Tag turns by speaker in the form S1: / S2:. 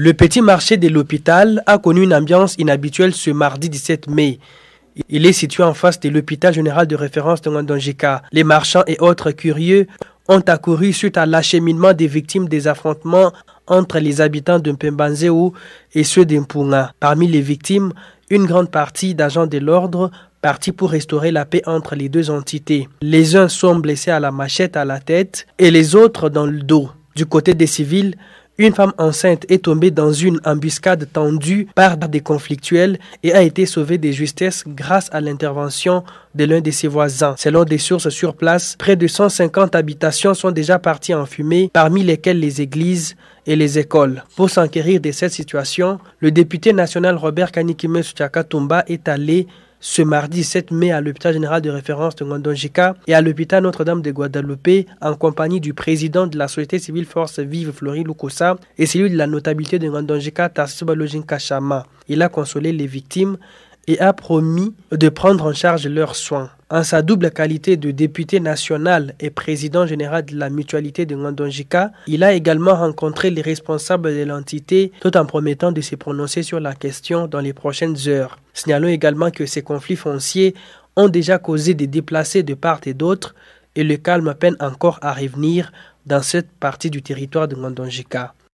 S1: Le petit marché de l'hôpital a connu une ambiance inhabituelle ce mardi 17 mai. Il est situé en face de l'hôpital général de référence de Ngandonjika. Les marchands et autres curieux ont accouru suite à l'acheminement des victimes des affrontements entre les habitants de Mpembanzeo et ceux d'Impunga. Parmi les victimes, une grande partie d'agents de l'ordre partis pour restaurer la paix entre les deux entités. Les uns sont blessés à la machette à la tête et les autres dans le dos. Du côté des civils, une femme enceinte est tombée dans une embuscade tendue par des conflictuels et a été sauvée des justesses grâce à l'intervention de l'un de ses voisins. Selon des sources sur place, près de 150 habitations sont déjà parties en fumée, parmi lesquelles les églises et les écoles. Pour s'enquérir de cette situation, le député national Robert Kanikime Tomba est allé ce mardi 7 mai à l'hôpital général de référence de Ngondonjika et à l'hôpital Notre-Dame de Guadeloupe en compagnie du président de la société civile Force Vive Flori Lukosa et celui de la notabilité de Ngondonjika Tarsuba Kachama. Il a consolé les victimes et a promis de prendre en charge leurs soins. En sa double qualité de député national et président général de la mutualité de Ngandonjika, il a également rencontré les responsables de l'entité tout en promettant de se prononcer sur la question dans les prochaines heures. Signalons également que ces conflits fonciers ont déjà causé des déplacés de part et d'autre et le calme peine encore à revenir dans cette partie du territoire de Ngandonjika.